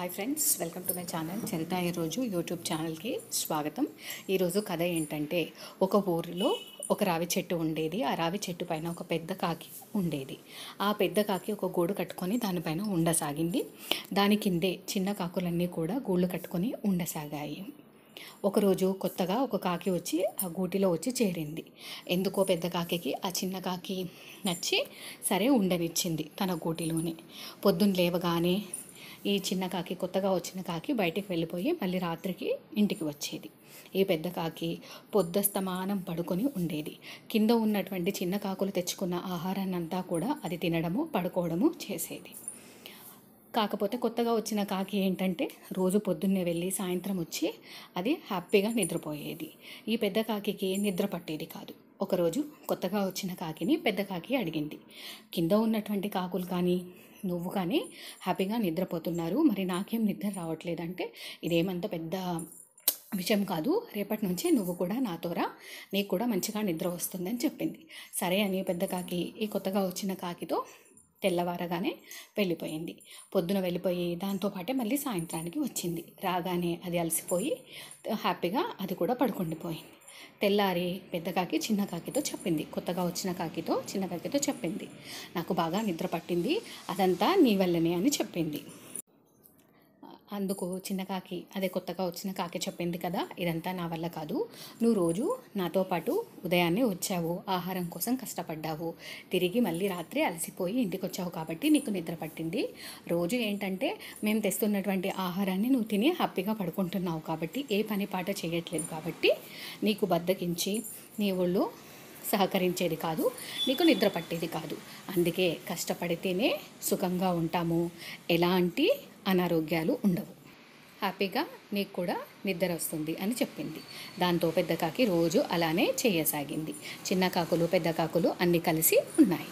hi friends welcome to my channel Charitha ఈరోజు YouTube ఛానల్కి స్వాగతం ఈరోజు కథ ఏంటంటే ఒక ఊరిలో ఒక రావి చెట్టు ఉండేది ఆ రావి చెట్టు పైన ఒక పెద్ద కాకి ఉండేది ఆ పెద్ద కాకి ఒక గూడు కట్టుకొని దానిపైన ఉండసాగింది దాని కిందే చిన్న కాకులన్నీ కూడా గూళ్ళు కట్టుకొని ఉండసాగాయి ఒకరోజు కొత్తగా ఒక కాకి వచ్చి ఆ గూటిలో వచ్చి చేరింది ఎందుకో పెద్ద కాకి ఆ చిన్న కాకి నచ్చి సరే ఉండనిచ్చింది తన గూటిలోనే పొద్దున్న లేవగానే ఈ చిన్న కాకి కొత్తగా వచ్చిన కాకి బయటికి వెళ్ళిపోయి మళ్ళీ రాత్రికి ఇంటికి వచ్చేది ఈ పెద్ద కాకి పొద్దస్తమానం పడుకొని ఉండేది కింద ఉన్నటువంటి చిన్న కాకులు తెచ్చుకున్న ఆహారాన్ని అంతా కూడా అది తినడము పడుకోవడము చేసేది కాకపోతే కొత్తగా వచ్చిన కాకి ఏంటంటే రోజు పొద్దున్నే వెళ్ళి సాయంత్రం వచ్చి అది హ్యాపీగా నిద్రపోయేది ఈ పెద్ద కాకి నిద్ర పట్టేది కాదు ఒకరోజు కొత్తగా వచ్చిన కాకిని పెద్ద కాకి అడిగింది కింద ఉన్నటువంటి కాకులు కానీ నువ్వు కానీ హ్యాపీగా నిద్రపోతున్నారు మరి నాకేం నిద్ర రావట్లేదంటే ఇదేమంత పెద్ద విషయం కాదు రేపటి నుంచి నువ్వు కూడా నాతోరా నీకు కూడా మంచిగా నిద్ర వస్తుందని చెప్పింది సరే అని పెద్ద కాకి ఈ కొత్తగా వచ్చిన కాకితో తెల్లవారగానే వెళ్ళిపోయింది పొద్దున వెళ్ళిపోయి దాంతోపాటే మళ్ళీ సాయంత్రానికి వచ్చింది రాగానే అది అలసిపోయి హ్యాపీగా అది కూడా పడుకుండిపోయింది తెల్లారి పెద్ద కాకి చిన్న కాకితో చెప్పింది కొత్తగా వచ్చిన కాకితో చిన్న కాకితో చెప్పింది నాకు బాగా నిద్ర పట్టింది అదంతా నీ వల్లనే అని చెప్పింది అందుకు చిన్న కాకి అదే కొత్తగా వచ్చిన కాకి చెప్పింది కదా ఇదంతా నా వల్ల కాదు నువ్వు రోజు నాతో పాటు ఉదయాన్నే వచ్చావు ఆహారం కోసం కష్టపడ్డావు తిరిగి మళ్ళీ రాత్రి అలసిపోయి ఇంటికి వచ్చావు కాబట్టి నీకు నిద్ర పట్టింది రోజు ఏంటంటే మేము తెస్తున్నటువంటి ఆహారాన్ని నువ్వు తిని హ్యాపీగా పడుకుంటున్నావు కాబట్టి ఏ పని పాట చేయట్లేదు కాబట్టి నీకు బద్దకించి నీ ఒళ్ళు సహకరించేది కాదు నీకు నిద్ర పట్టేది కాదు అందుకే కష్టపడితేనే సుఖంగా ఉంటాము ఎలాంటి అనారోగ్యాలు ఉండవు హ్యాపీగా నీకు కూడా నిద్ర వస్తుంది అని చెప్పింది దాంతో పెద్ద కాకి రోజు అలానే చేయసాగింది చిన్న కాకులు పెద్ద కాకులు అన్నీ కలిసి ఉన్నాయి